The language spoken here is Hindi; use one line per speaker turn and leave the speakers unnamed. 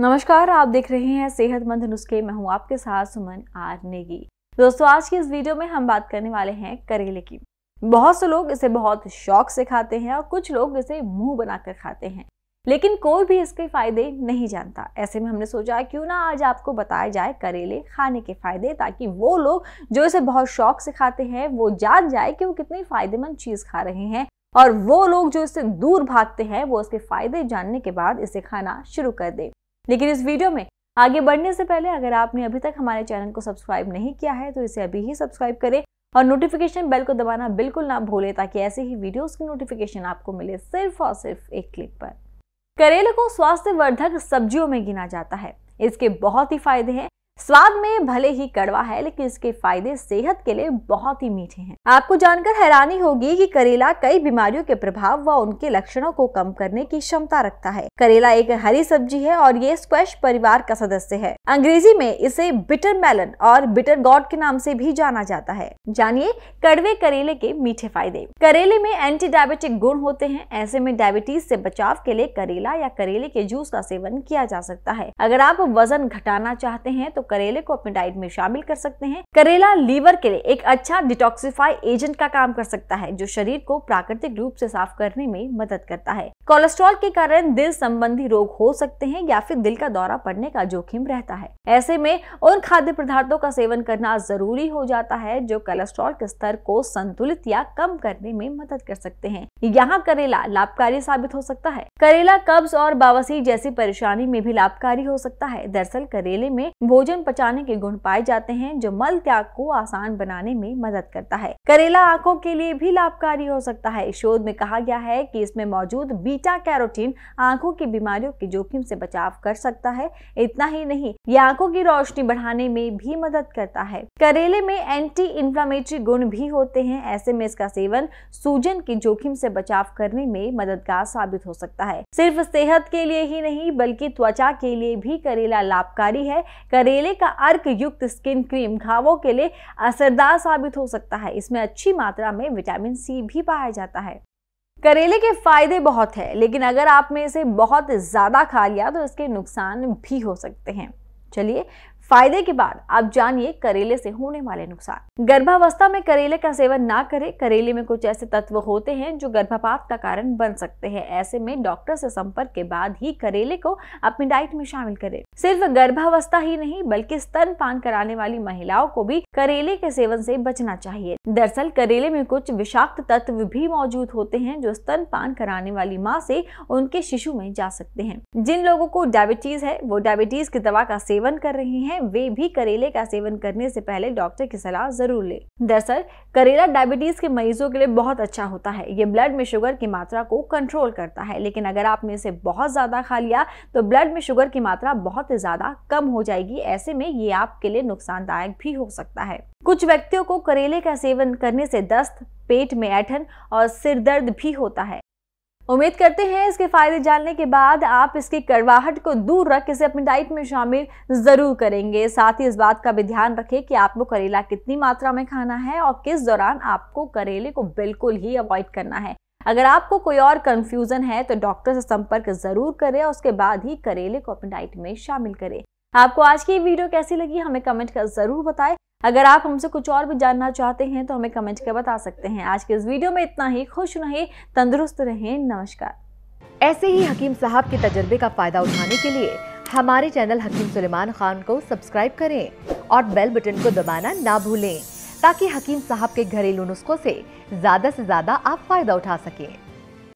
नमस्कार आप देख रहे हैं सेहतमंद नुस्खे मैं हूं आपके साथ सुमन आर नेगी दोस्तों आज की इस वीडियो में हम बात करने वाले हैं करेले की बहुत से लोग इसे बहुत शौक से खाते हैं और कुछ लोग इसे मुंह बनाकर खाते हैं लेकिन कोई भी इसके फायदे नहीं जानता ऐसे में हमने सोचा क्यों ना आज आपको बताया जाए करेले खाने के फायदे ताकि वो लोग जो इसे बहुत शौक से खाते हैं वो जान जाए कि वो कितनी फायदेमंद चीज़ खा रहे हैं और वो लोग जो इससे दूर भागते हैं वो इसके फायदे जानने के बाद इसे खाना शुरू कर दे लेकिन इस वीडियो में आगे बढ़ने से पहले अगर आपने अभी तक हमारे चैनल को सब्सक्राइब नहीं किया है तो इसे अभी ही सब्सक्राइब करें और नोटिफिकेशन बेल को दबाना बिल्कुल ना भूलें ताकि ऐसे ही वीडियोस की नोटिफिकेशन आपको मिले सिर्फ और सिर्फ एक क्लिक पर करेले को स्वास्थ्यवर्धक सब्जियों में गिना जाता है इसके बहुत ही फायदे हैं स्वाद में भले ही कड़वा है लेकिन इसके फायदे सेहत के लिए बहुत ही मीठे हैं आपको जानकर हैरानी होगी कि करेला कई बीमारियों के प्रभाव व उनके लक्षणों को कम करने की क्षमता रखता है करेला एक हरी सब्जी है और ये स्क्वैश परिवार का सदस्य है अंग्रेजी में इसे बिटर मेलन और बिटर गॉड के नाम से भी जाना जाता है जानिए कड़वे करेले के मीठे फायदे करेले में एंटी डायबिटिक गुण होते हैं ऐसे में डायबिटीज ऐसी बचाव के लिए करेला या करेले के जूस का सेवन किया जा सकता है अगर आप वजन घटाना चाहते हैं तो करेले को अपने डाइट में शामिल कर सकते हैं करेला लीवर के लिए एक अच्छा डिटॉक्सिफाई एजेंट का काम कर सकता है जो शरीर को प्राकृतिक रूप से साफ करने में मदद करता है कोलेस्ट्रॉल के कारण दिल संबंधी रोग हो सकते हैं या फिर दिल का दौरा पड़ने का जोखिम रहता है ऐसे में उन खाद्य पदार्थों का सेवन करना जरूरी हो जाता है जो कोलेस्ट्रॉल के स्तर को संतुलित या कम करने में मदद कर सकते हैं यहाँ करेला लाभकारी साबित हो सकता है करेला कब्ज और बावसी जैसी परेशानी में भी लाभकारी हो सकता है दरअसल करेले में भोजन भोजन पचाने के गुण पाए जाते हैं जो मल त्याग को आसान बनाने में मदद करता है करेला आंखों के लिए भी लाभकारी हो सकता है शोध में कहा गया है कि इसमें मौजूद बीटा कैरोटीन आंखों की बीमारियों के जोखिम से बचाव कर सकता है इतना ही नहीं ये आंखों की रोशनी बढ़ाने में भी मदद करता है करेले में एंटी इन्फ्लामेटरी गुण भी होते हैं ऐसे में इसका सेवन सूजन के जोखिम से बचाव करने में मददगार साबित हो सकता है सिर्फ सेहत के लिए ही नहीं बल्कि त्वचा के लिए भी करेला लाभकारी है करेला केले का अर्क युक्त स्किन क्रीम घावों के लिए असरदार साबित हो सकता है इसमें अच्छी मात्रा में विटामिन सी भी पाया जाता है करेले के फायदे बहुत है लेकिन अगर आपने इसे बहुत ज़्यादा खा लिया तो इसके नुकसान भी हो सकते हैं चलिए फायदे के बाद आप जानिए करेले से होने वाले नुकसान गर्भावस्था में करेले का सेवन ना करें करेले में कुछ ऐसे तत्व होते हैं जो गर्भपात का कारण बन सकते हैं ऐसे में डॉक्टर से संपर्क के बाद ही करेले को अपनी डाइट में शामिल करें सिर्फ गर्भावस्था ही नहीं बल्कि स्तनपान कराने वाली महिलाओं को भी करेले के सेवन से बचना चाहिए दरअसल करेले में कुछ विषाक्त तत्व भी मौजूद होते हैं जो स्तनपान कराने वाली माँ से उनके शिशु में जा सकते हैं जिन लोगों को डायबिटीज है वो डायबिटीज की दवा का सेवन कर रहे हैं वे भी करेले का सेवन करने से पहले डॉक्टर की सलाह जरूर ले दरअसल करेला डायबिटीज के मरीजों के लिए बहुत अच्छा होता है ये ब्लड में शुगर की मात्रा को कंट्रोल करता है लेकिन अगर आपने इसे बहुत ज्यादा खा लिया तो ब्लड में शुगर की मात्रा बहुत बहुत ज़्यादा कम हो जाएगी ऐसे में ये आपके लिए नुकसानदायक भी हो सकता है कुछ व्यक्तियों को करेले का सेवन करने से दस्त पेट में ऐठन और सिरदर्द भी होता है उम्मीद करते हैं इसके फायदे जानने के बाद आप इसकी कड़वाहट को दूर रख इसे अपनी डाइट में शामिल ज़रूर करेंगे साथ ही इस बात का भी ध्यान रखें कि आपको करेला कितनी मात्रा में खाना है और किस दौरान आपको करेले को बिल्कुल ही अवॉइड करना है अगर आपको कोई और कन्फ्यूज़न है तो डॉक्टर से संपर्क ज़रूर करें और उसके बाद ही करेले को अपनी डाइट में शामिल करें आपको आज की वीडियो कैसी लगी हमें कमेंट कर ज़रूर बताएं अगर आप हमसे कुछ और भी जानना चाहते हैं तो हमें कमेंट कर बता सकते हैं आज के इस वीडियो में इतना ही खुश रहें तंदुरुस्त रहें नमस्कार ऐसे ही हकीम साहब के तजर्बे का फ़ायदा उठाने के लिए हमारे चैनल हकीम सुलेमान खान को सब्सक्राइब करें और बेल बटन को दबाना ना भूलें ताकि हकीम साहब के घरेलू नुस्खों से ज्यादा से ज्यादा आप फायदा उठा सकें